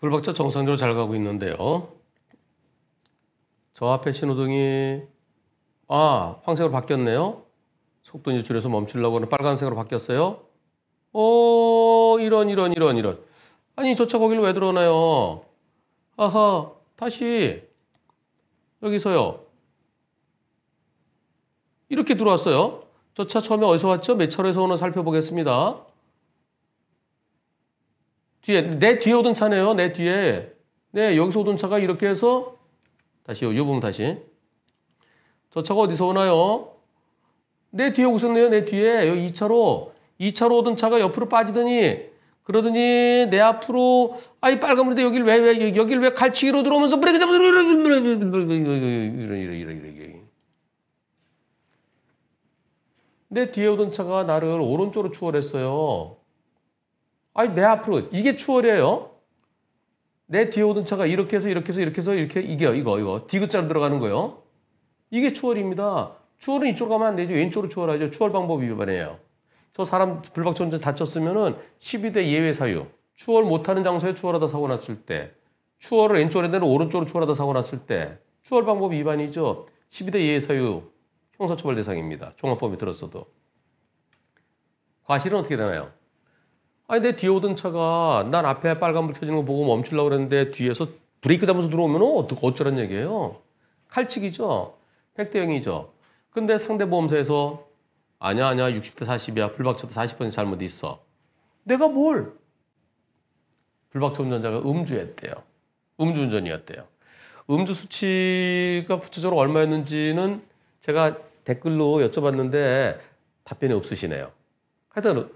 불박자 정상적으로 잘 가고 있는데요. 저 앞에 신호등이 아 황색으로 바뀌었네요. 속도 이제 줄여서 멈추려고 하는 빨간색으로 바뀌었어요. 오 어, 이런 이런 이런 이런 아니 저 차 거기로 왜 들어오나요? 아하 다시 여기서요. 이렇게 들어왔어요. 저 차 처음에 어디서 왔죠? 몇 차로에서 오나 살펴보겠습니다. 뒤에 내 뒤에 오던 차네요. 내 뒤에. 네, 여기서 오던 차가 이렇게 해서 다시요. 요 부분 다시. 저 차가 어디서 오나요? 내 뒤에 오셨네요. 내 뒤에. 여기 2차로 2차로 오던 차가 옆으로 빠지더니 그러더니 내 앞으로 아이 빨간불인데 여길 왜왜 여길 왜 갈치기로 들어오면서 브레이크 잡으 이런 이런 이런 이런 내 뒤에 오던 차가 나를 오른쪽으로 추월했어요. 아니 내 앞으로 이게 추월이에요. 내 뒤에 오던 차가 이렇게 해서 이렇게 해서 이렇게 해서 이렇게 이게 이거 이거 디귿자로 들어가는 거예요. 이게 추월입니다. 추월은 이쪽으로 가면 안 되죠. 왼쪽으로 추월하죠. 추월 방법 위반이에요. 저 사람 불박전전 다쳤으면은 12대 예외 사유. 추월 못하는 장소에 추월하다 사고 났을 때, 추월을 왼쪽으로 내는 오른쪽으로 추월하다 사고 났을 때, 추월 방법 위반이죠. 12대 예외 사유 형사처벌 대상입니다. 종합범위 들었어도. 과실은 어떻게 되나요? 아니 내 뒤에 오던 차가 난 앞에 빨간불 켜지는 거 보고 멈추려고 그랬는데 뒤에서 브레이크 잡아서 들어오면 어떡 어쩌란 얘기예요. 칼치기죠. 백대형이죠. 근데 상대 보험사에서 아니야 아니야 60 대 40이야 불박차도 40% 잘못 있어. 내가 뭘? 불박차 운전자가 음주였대요. 음주운전이었대요. 음주 수치가 구체적으로 얼마였는지는 제가 댓글로 여쭤봤는데 답변이 없으시네요. 하여튼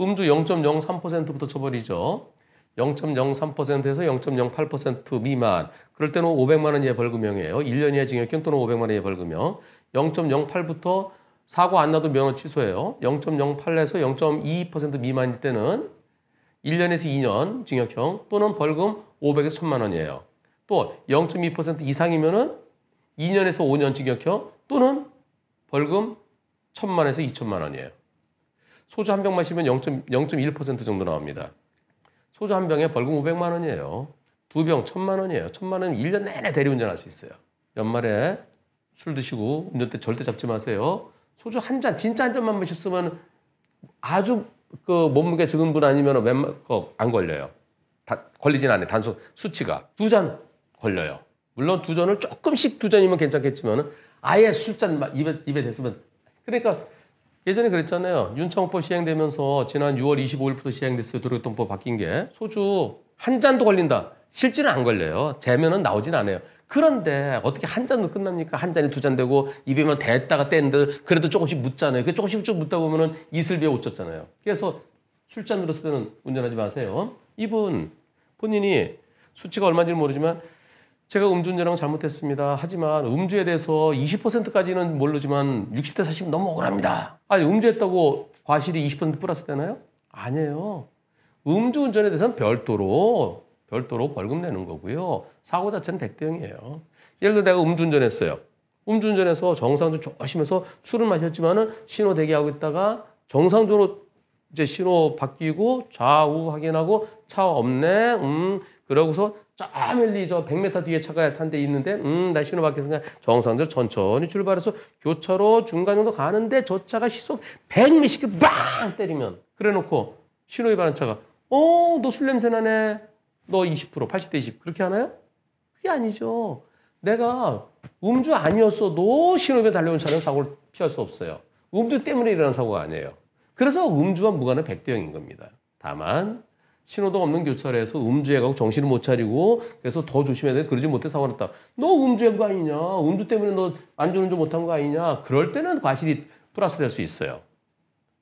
음주 0.03%부터 쳐버리죠. 0.03%에서 0.08% 미만. 그럴 때는 500만 원 이하 벌금형이에요. 1년 이하 징역형 또는 500만 원 이하 벌금형. 0.08부터 사고 안 나도 면허 취소예요. 0.08에서 0.22% 미만일 때는 1년에서 2년 징역형 또는 벌금 500에서 1000만 원이에요. 또 0.2% 이상이면은 2년에서 5년 징역형 또는 벌금 1000만에서 2000만 원이에요. 소주 한 병 마시면 0.1% 정도 나옵니다. 소주 한 병에 벌금 500만 원이에요. 두 병 1000만 원이에요. 1000만 원 1년 내내 대리운전할 수 있어요. 연말에 술 드시고 운전대 절대 잡지 마세요. 소주 한 잔, 진짜 한 잔만 마셨으면 아주 그 몸무게 적은 분 아니면 웬만, 안 걸려요. 다, 걸리진 않아요. 단순 수치가. 두 잔 걸려요. 물론 두 잔을 조금씩 두 잔이면 괜찮겠지만 아예 술 잔 입에, 입에 댔으면 그러니까 예전에 그랬잖아요. 윤창호법 시행되면서 지난 6월 25일부터 시행됐어요. 도로교통법 바뀐 게. 소주 한 잔도 걸린다. 실제는 안 걸려요. 재면은 나오진 않아요. 그런데 어떻게 한 잔도 끝납니까? 한 잔이 두 잔 되고 입에만 댔다가 뭐 뗐는데 그래도 조금씩 묻잖아요. 그 조금씩 쭉 묻다 보면은 이슬비에 옷졌잖아요. 그래서 술잔 으로쓰는 운전하지 마세요. 이분 본인이 수치가 얼마인지 모르지만 제가 음주운전을 잘못했습니다. 하지만 음주에 대해서 20%까지는 모르지만 60대 40 너무 억울합니다. 아니 음주했다고 과실이 20% 플러스 되나요? 아니에요. 음주운전에 대해서는 별도로 별도로 벌금 내는 거고요. 사고 자체는 100대 0이에요. 예를 들어 내가 음주운전했어요. 음주운전해서 정상적으로 조심해서 술을 마셨지만은 신호 대기하고 있다가 정상적으로 이제 신호 바뀌고 좌우 확인하고 차 없네, 음, 그러고서 저 멀리 저 100m 뒤에 차가 탄 데 있는데 음, 날 신호 바뀌었으 정상대로 천천히 출발해서 교차로 중간 정도 가는데 저 차가 시속 100m씩 빵 때리면 그래 놓고 신호 위반한 차가 어, 너 술 냄새 나네. 너 20%, 80대 20 그렇게 하나요? 그게 아니죠. 내가 음주 아니었어도 신호 위반 달려온 차는 사고를 피할 수 없어요. 음주 때문에 일어난 사고가 아니에요. 그래서 음주와 무관한 백대형인 겁니다. 다만 신호도 없는 교차로에서 음주해가고 정신을 못 차리고 그래서 더 조심해야 돼. 그러지 못해 사고 났다. 너 음주한 거 아니냐? 음주 때문에 너 안전운전 못한 거 아니냐? 그럴 때는 과실이 플러스될 수 있어요.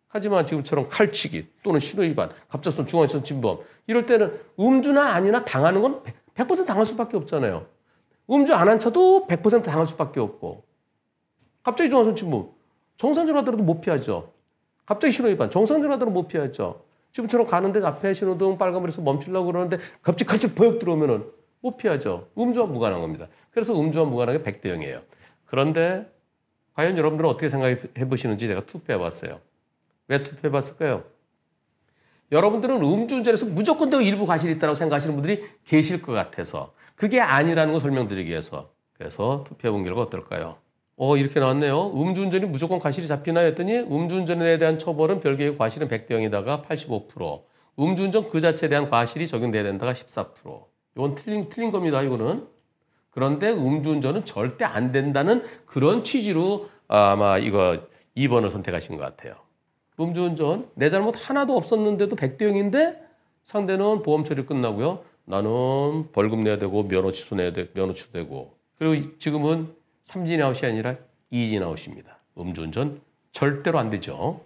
하지만 지금처럼 칼치기 또는 신호위반, 갑작스러운 중앙선 진범 이럴 때는 음주나 아니나 당하는 건 100% 당할 수밖에 없잖아요. 음주 안 한 차도 100% 당할 수밖에 없고 갑자기 중앙선 진범 정상적으로 하더라도 못 피하죠. 갑자기 신호위반 정상적으로 하더라도 못 피하죠. 지금처럼 가는데 앞에 신호등 빨간불에서 멈추려고 그러는데 갑자기 버역 들어오면은 못 피하죠. 음주와 무관한 겁니다. 그래서 음주와 무관한 게 100대 0이에요. 그런데 과연 여러분들은 어떻게 생각해 보시는지 제가 투표해 봤어요. 왜 투표해 봤을까요? 여러분들은 음주운전에서 무조건 더 일부 과실이 있다고 생각하시는 분들이 계실 것 같아서 그게 아니라는 걸 설명드리기 위해서 그래서 투표해 본 결과 어떨까요? 어 이렇게 나왔네요. 음주운전이 무조건 과실이 잡히나 했더니 음주운전에 대한 처벌은 별개의 과실은 100대 형이다가 85%. 음주운전 그 자체에 대한 과실이 적용돼야 된다가 14%. 이건 틀린 틀린 겁니다. 이거는. 그런데 음주운전은 절대 안 된다는 그런 취지로 아마 이거 2번을 선택하신 것 같아요. 음주운전 내 잘못 하나도 없었는데도 100대 형인데 상대는 보험 처리 끝나고요. 나는 벌금 내야 되고 면허 취소 내야 되, 면허 취소되고 그리고 지금은 3진 아웃이 아니라 2진 아웃입니다. 음주운전 절대로 안 되죠.